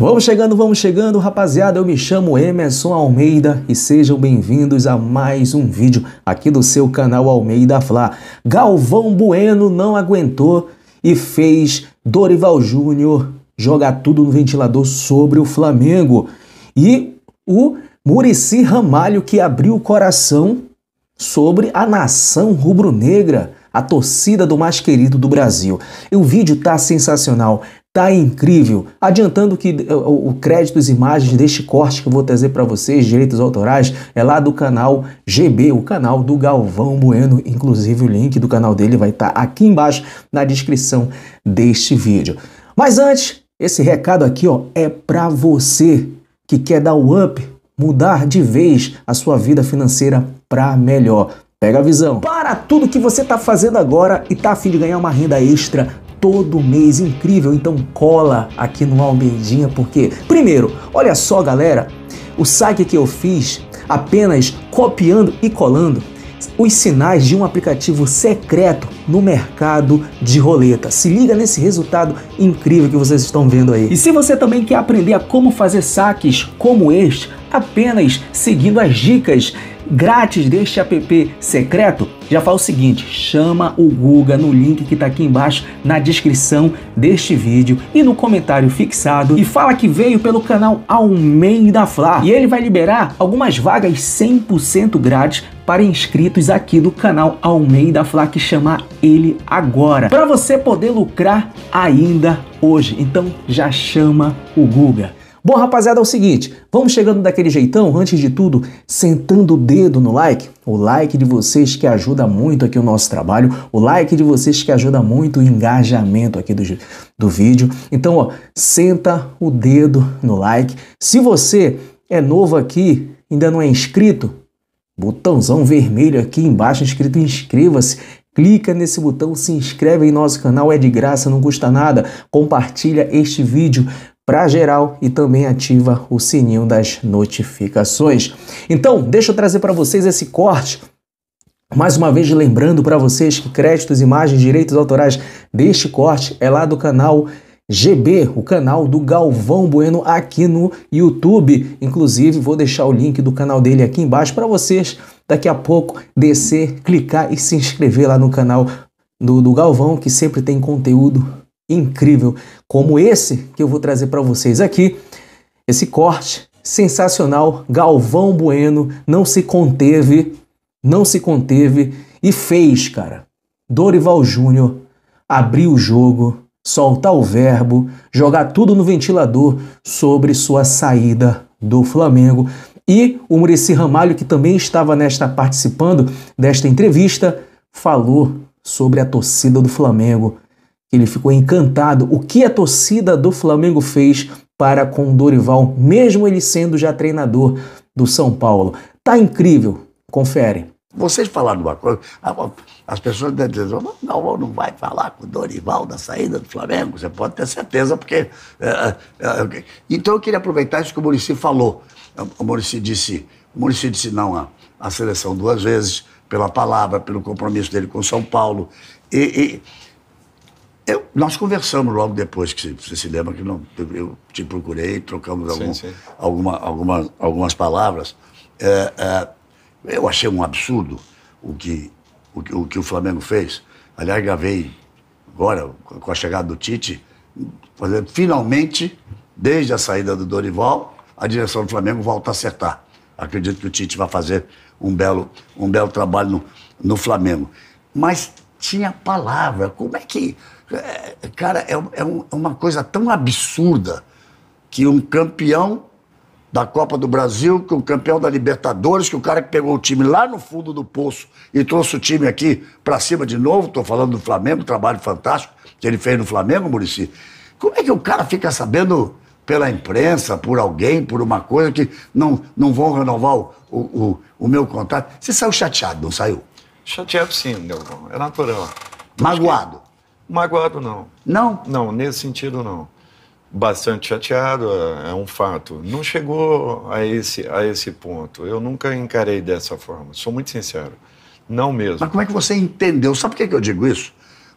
Vamos chegando, vamos chegando, rapaziada. Eu me chamo Emerson Almeida e sejam bem-vindos a mais um vídeo aqui do seu canal Almeida Fla. Galvão Bueno não aguentou e fez Dorival Júnior jogar tudo no ventilador sobre o Flamengo. E o Murici Ramalho que abriu o coração sobre a nação rubro-negra, a torcida do mais querido do Brasil. E o vídeo tá sensacional. Tá incrível! Adiantando que eh, o crédito e imagens deste corte que eu vou trazer para vocês, direitos autorais, é lá do canal GB, o canal do Galvão Bueno. Inclusive, o link do canal dele vai estar tá aqui embaixo na descrição deste vídeo. Mas antes, esse recado aqui ó, é para você que quer dar o up, mudar de vez a sua vida financeira para melhor. Pega a visão. Para tudo que você está fazendo agora e está afim de ganhar uma renda extra todo mês, incrível. Então cola aqui no Almeidinha, porque primeiro, olha só, galera, o saque que eu fiz apenas copiando e colando os sinais de um aplicativo secreto no mercado de roleta. Se liga nesse resultado incrível que vocês estão vendo aí. E se você também quer aprender a como fazer saques como este, apenas seguindo as dicas grátis deste app secreto, já fala o seguinte, chama o Guga no link que está aqui embaixo na descrição deste vídeo e no comentário fixado e fala que veio pelo canal Almeida Fla e ele vai liberar algumas vagas 100% grátis para inscritos aqui do canal Almeida Fla que chamar ele agora para você poder lucrar ainda hoje. Então já chama o Guga. Bom, rapaziada, é o seguinte, vamos chegando daquele jeitão, antes de tudo, sentando o dedo no like, o like de vocês que ajuda muito aqui o nosso trabalho, o like de vocês que ajuda muito o engajamento aqui do, do vídeo. Então, ó, senta o dedo no like. Se você é novo aqui, ainda não é inscrito, botãozão vermelho aqui embaixo escrito inscreva-se. Clica nesse botão, se inscreve em nosso canal, é de graça, não custa nada. Compartilha este vídeo para geral e também ativa o sininho das notificações. Então, deixa eu trazer para vocês esse corte mais uma vez lembrando para vocês que créditos, imagens, direitos autorais deste corte é lá do canal GB, o canal do Galvão Bueno aqui no YouTube. Inclusive, vou deixar o link do canal dele aqui embaixo para vocês daqui a pouco descer, clicar e se inscrever lá no canal do, do Galvão, que sempre tem conteúdo incrível como esse que eu vou trazer para vocês aqui, esse corte sensacional, Galvão Bueno não se conteve, não se conteve e fez, cara. Dorival Júnior abrir o jogo, soltar o verbo, jogar tudo no ventilador sobre sua saída do Flamengo. E o Murici Ramalho, que também estava nesta participando desta entrevista, falou sobre a torcida do Flamengo, ele ficou encantado o que a torcida do Flamengo fez para com Dorival, mesmo ele sendo já treinador do São Paulo. Tá incrível, confere. Vocês falaram uma coisa, as pessoas dizem, não, não vai falar com o Dorival da saída do Flamengo, você pode ter certeza, porque... É, é, é então eu queria aproveitar isso que o Murici falou. O Murici disse, o Murici disse não à, à seleção duas vezes, pela palavra, pelo compromisso dele com São Paulo. E, e eu, nós conversamos logo depois, que você se lembra que não, eu te procurei, trocamos algum, sim, Alguma, alguma, algumas palavras. É, é, eu achei um absurdo o que o, o, que o Flamengo fez. Aliás, gravei agora, com a chegada do Tite, finalmente, desde a saída do Dorival, a direção do Flamengo volta a acertar. Acredito que o Tite vai fazer um belo, um belo trabalho no, no Flamengo. Mas tinha palavra. Como é que. É, cara, é, é, um, é uma coisa tão absurda que um campeão da Copa do Brasil, que o campeão da Libertadores, que o cara que pegou o time lá no fundo do poço e trouxe o time aqui para cima de novo, estou falando do Flamengo, trabalho fantástico que ele fez no Flamengo, Murici. Como é que o cara fica sabendo pela imprensa, por alguém, por uma coisa que não, não vão renovar o, o, o meu contrato? Você saiu chateado, não saiu? Chateado sim, Galvão. É natural. Magoado? Que... Magoado não. Não? Não, nesse sentido não. Bastante chateado, é, é um fato. Não chegou a esse, a esse ponto. Eu nunca encarei dessa forma. Sou muito sincero. Não mesmo. Mas como é que você entendeu? Sabe por que eu digo isso?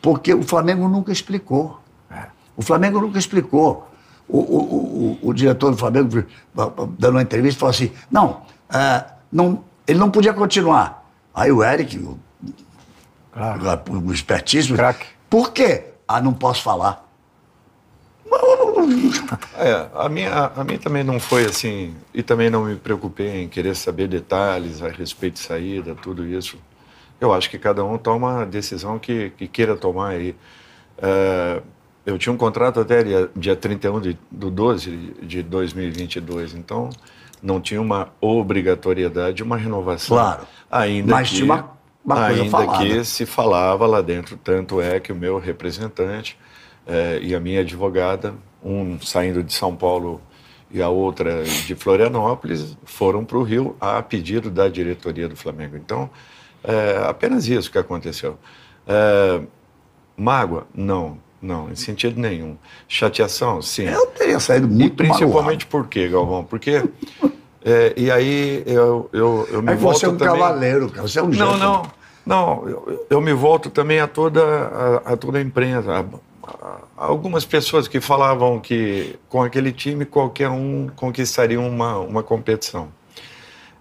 Porque o Flamengo nunca explicou. É. O Flamengo nunca explicou. O, o, o, o diretor do Flamengo, eh, dando uma entrevista, falou assim: não, eh, não ele não podia continuar Aí o Eric, o, claro. o, o espertíssimo. Crack. Por quê? Ah, não posso falar. É, a, minha, a minha também não foi assim, e também não me preocupei em querer saber detalhes a respeito de saída, tudo isso. Eu acho que cada um toma a decisão que, que queira tomar aí. É, eu tinha um contrato até dia, dia 31 de, do 12 de 2022, então não tinha uma obrigatoriedade, uma renovação. Claro. Ainda mas que, tinha uma, uma ainda falada. que se falava lá dentro, tanto é que o meu representante eh, e a minha advogada, um saindo de São Paulo e a outra de Florianópolis, foram para o Rio a pedido da diretoria do Flamengo. Então, eh, apenas isso que aconteceu. Eh, mágoa? Não. Não, em sentido nenhum. Chateação, sim. Eu teria saído muito E principalmente por quê, Galvão? Porque. é, e aí eu, eu, eu me aí é volto. Você é um também... cavaleiro, cara. Você é um Não, não. Não, eu, eu, me volto também a toda a, a toda a imprensa. A, a, algumas pessoas que falavam que com aquele time qualquer um conquistaria uma, uma competição.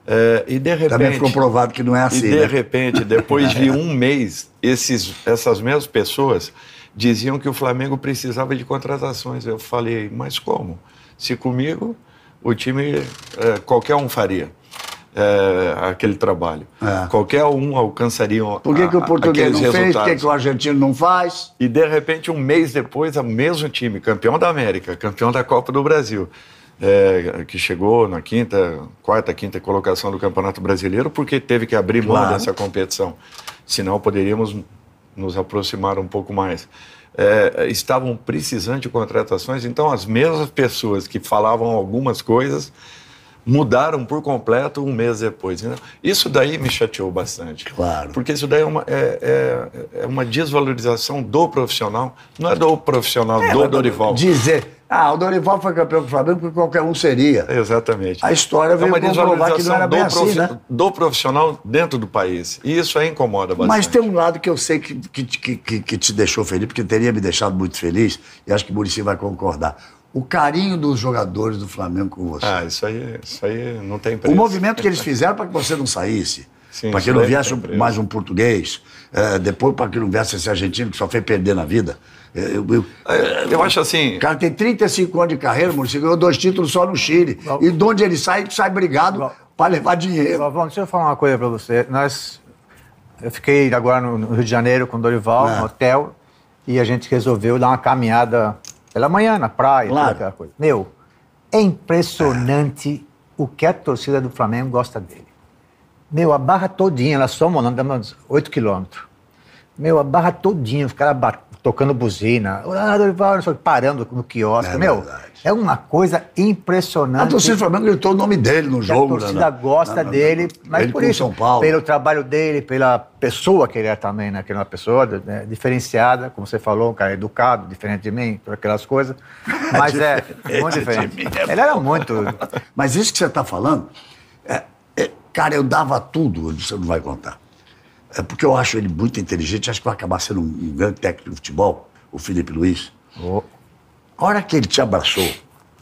É, e de repente, Também ficou provado que não é assim. E de né? repente, depois de um mês, esses, essas mesmas pessoas diziam que o Flamengo precisava de contratações. Eu falei, mas como? Se comigo, o time, é, qualquer um faria. É, aquele trabalho. É. Qualquer um alcançaria Por que, que o português não resultados. fez? Por que, que o argentino não faz? E de repente, um mês depois, o mesmo time, campeão da América, campeão da Copa do Brasil, é, que chegou na quinta, quarta, quinta colocação do Campeonato Brasileiro, porque teve que abrir claro. mão dessa competição. Senão poderíamos nos aproximar um pouco mais. É, estavam precisando de contratações, então as mesmas pessoas que falavam algumas coisas mudaram por completo um mês depois. Isso daí me chateou bastante. Claro. Porque isso daí é uma, é, é, é uma desvalorização do profissional, não é do profissional, é, do Dorival. Dizer, ah, o Dorival foi campeão do Flamengo porque qualquer um seria. Exatamente. A história é veio é comprovar que não era bem assim, profi... assim, né? Do profissional dentro do país. E isso aí incomoda bastante. Mas tem um lado que eu sei que, que, que, que te deixou feliz, porque teria me deixado muito feliz, e acho que o Murici vai concordar. O carinho dos jogadores do Flamengo com você. Ah, isso aí, isso aí não tem preço. O movimento que eles fizeram para que você não saísse Sim, para que não viesse tá mais um português, é, depois para que não viesse esse argentino que só fez perder na vida. É, eu, eu, eu, é, eu acho assim. O cara tem 35 anos de carreira, Maurício, ganhou dois títulos só no Chile. E de onde ele sai, sai brigado para levar dinheiro. Galvão, deixa eu falar uma coisa para você. Nós, eu fiquei agora no Rio de Janeiro com o Dorival, é. Ah. no hotel, e a gente resolveu dar uma caminhada pela manhã na praia, claro. aquela coisa. Meu, é impressionante é. o que a torcida do Flamengo gosta dele. Meu, a barra todinha, ela só morando, dá uns 8 quilômetros. Meu, a barra todinha, os caras tocando buzina, parando no quiosque. É meu, verdade. é uma coisa impressionante. A torcida do Flamengo gritou o nome dele no jogo. A torcida né? gosta não, não, dele, mas ele por isso, São Paulo. pelo trabalho dele, pela pessoa que ele é também, né? Que é uma pessoa né? diferenciada, como você falou, um cara educado, diferente de mim, por aquelas coisas. Mas é muito diferente. É ele era muito... Mas isso que você está falando Cara, eu dava tudo, você não vai contar. É porque eu acho ele muito inteligente, acho que vai acabar sendo um, grande técnico de futebol, o Felipe Luiz. Oh. A hora que ele te abraçou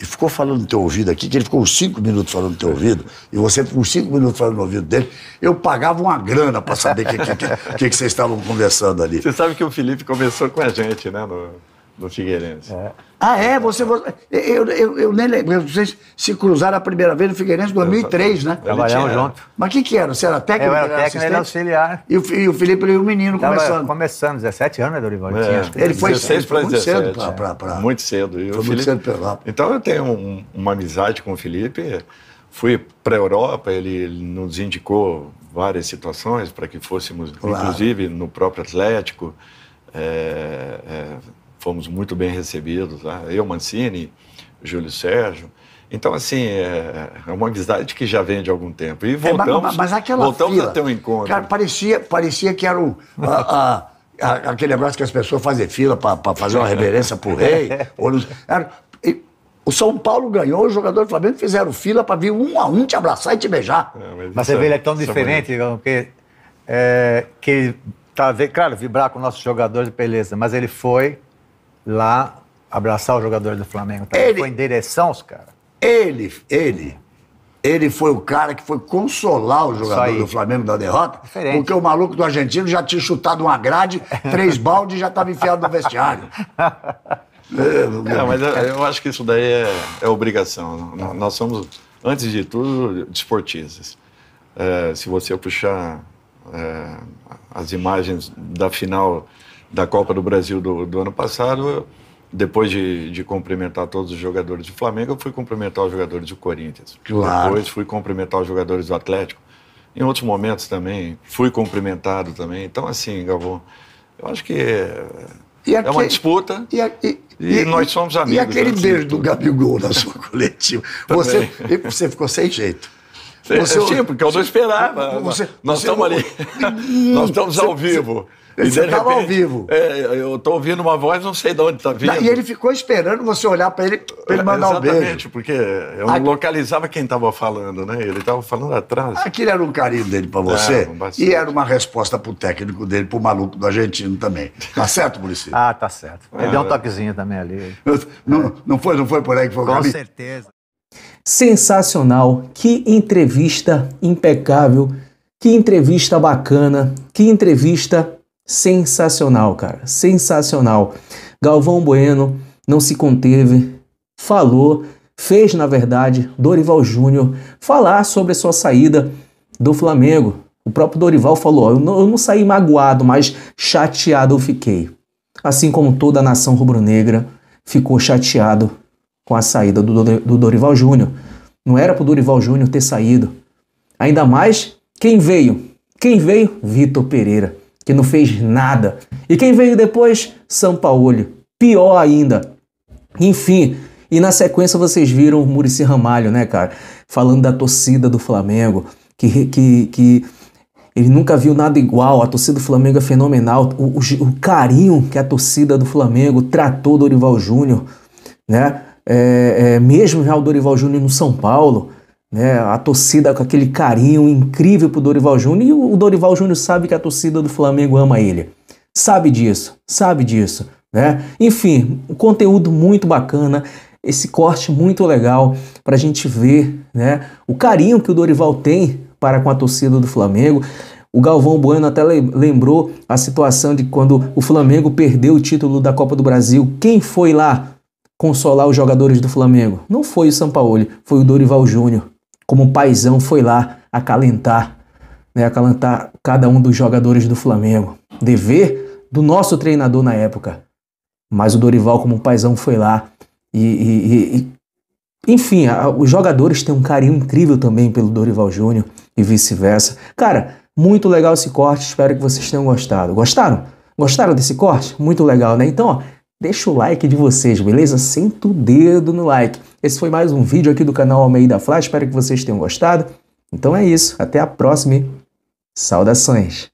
e ficou falando no teu ouvido aqui, que ele ficou uns cinco minutos falando no teu ouvido, e você ficou uns cinco minutos falando no ouvido dele, eu pagava uma grana para saber o que, que, que, que, vocês estavam conversando ali. Você sabe que o Felipe começou com a gente, né? No do Figueirense. É. Ah, é? Você, você eu, eu, eu, nem lembro. Vocês se cruzaram a primeira vez no Figueirense em 2003, né? Trabalhamos junto. Mas o que, que era? Você era técnico? Eu era, técnico, assistente? ele era auxiliar. E o, e o Felipe e o menino Tava começando. Começando, 17 anos, né, Dorival? É. ele, ele foi, 16 para 17. Muito cedo. Pra, pra, muito cedo. E foi Felipe, muito cedo Então eu tenho um, uma amizade com o Felipe. Fui para a Europa, ele nos indicou várias situações para que fôssemos, claro. inclusive no próprio Atlético. É, é fomos muito bem recebidos. Né? Eu, Mancini, Júlio Sérgio. Então, assim, é, é, uma amizade que já vem de algum tempo. E voltamos, é, mas, mas aquela voltamos fila, até um encontro. Cara, parecia, parecia que era o, a, a, a, aquele negócio que as pessoas fazem fila para fazer uma reverência para o rei. ou, era, e, o São Paulo ganhou, os jogadores do Flamengo fizeram fila para vir um a um te abraçar e te beijar. É, mas, mas você vê, é- ele é tão é diferente, é que tá, claro, vibrar com nossos jogadores, beleza, mas ele foi lá abraçar os jogadores do Flamengo. Tá? Ele foi em direção aos caras. Ele, ele, ele foi o cara que foi consolar o jogador do Flamengo da derrota, Diferente. porque o maluco do argentino já tinha chutado uma grade, três baldes e já estava enfiado no vestiário. é, é mas eu, eu, acho que isso daí é, é obrigação. Nós, somos, antes de tudo, desportistas. É, se você puxar é, as imagens da final da Copa do Brasil do, do ano passado, depois de, de, cumprimentar todos os jogadores do Flamengo, eu fui cumprimentar os jogadores do Corinthians. Claro. Depois fui cumprimentar os jogadores do Atlético. Em outros momentos também, fui cumprimentado também. Então, assim, Galvão, eu acho que é, é uma disputa e, a, e, e, e, nós somos amigos. E aquele né? beijo do Gabigol na sua coletiva. você, você ficou sem jeito. Você, Sim, porque eu não esperava. Você, nós estamos ali. nós estamos ao vivo. Você estava ao vivo. É, eu estou ouvindo uma voz, não sei de onde está vindo. E ele ficou esperando você olhar para ele, pra ele mandar Exatamente, um beijo. Exatamente, porque eu não localizava quem estava falando, né? Ele estava falando atrás. Aquilo era um carinho dele para você. É, e era uma resposta para o técnico dele, para o maluco do argentino também. Tá certo, Muricy? ah, tá certo. Ele ah, deu um é. toquezinho também ali. Não, não, foi, não foi por aí que foi o Com caminho? Com certeza. Sensacional, que entrevista impecável, que entrevista bacana, que entrevista sensacional, cara, sensacional. Galvão Bueno não se conteve, falou, fez na verdade Dorival Júnior falar sobre a sua saída do Flamengo. O próprio Dorival falou: eu não, eu não saí magoado, mas chateado eu fiquei. Assim como toda a nação rubro-negra ficou chateado com a saída do Dorival Júnior. Não era para o Dorival Júnior ter saído. Ainda mais quem veio? Quem veio? Vitor Pereira, que não fez nada. E quem veio depois? São Paulo. Pior ainda. Enfim, e na sequência vocês viram o Murici Ramalho, né, cara? Falando da torcida do Flamengo, que, que, que ele nunca viu nada igual. A torcida do Flamengo é fenomenal. O, o, o carinho que a torcida do Flamengo tratou Dorival Júnior, né? é, é, mesmo já o Dorival Júnior no São Paulo, né, a torcida com aquele carinho incrível pro Dorival Júnior, e o Dorival Júnior sabe que a torcida do Flamengo ama ele. Sabe disso, sabe disso. Né? Enfim, um conteúdo muito bacana, esse corte muito legal para a gente ver né, o carinho que o Dorival tem para com a torcida do Flamengo. O Galvão Bueno até lembrou a situação de quando o Flamengo perdeu o título da Copa do Brasil. Quem foi lá consolar os jogadores do Flamengo. Não foi o Sampaoli, foi o Dorival Júnior. Como paizão foi lá acalentar, né, acalentar cada um dos jogadores do Flamengo. Dever do nosso treinador na época. Mas o Dorival, como paizão, foi lá e, e, e enfim, a, os jogadores têm um carinho incrível também pelo Dorival Júnior e vice-versa. Cara, muito legal esse corte, espero que vocês tenham gostado. Gostaram? Gostaram desse corte? Muito legal, né? Então, ó, deixa o like de vocês, beleza? Senta o dedo no like. Esse foi mais um vídeo aqui do canal Almeida Flash, espero que vocês tenham gostado. Então é isso, até a próxima e saudações!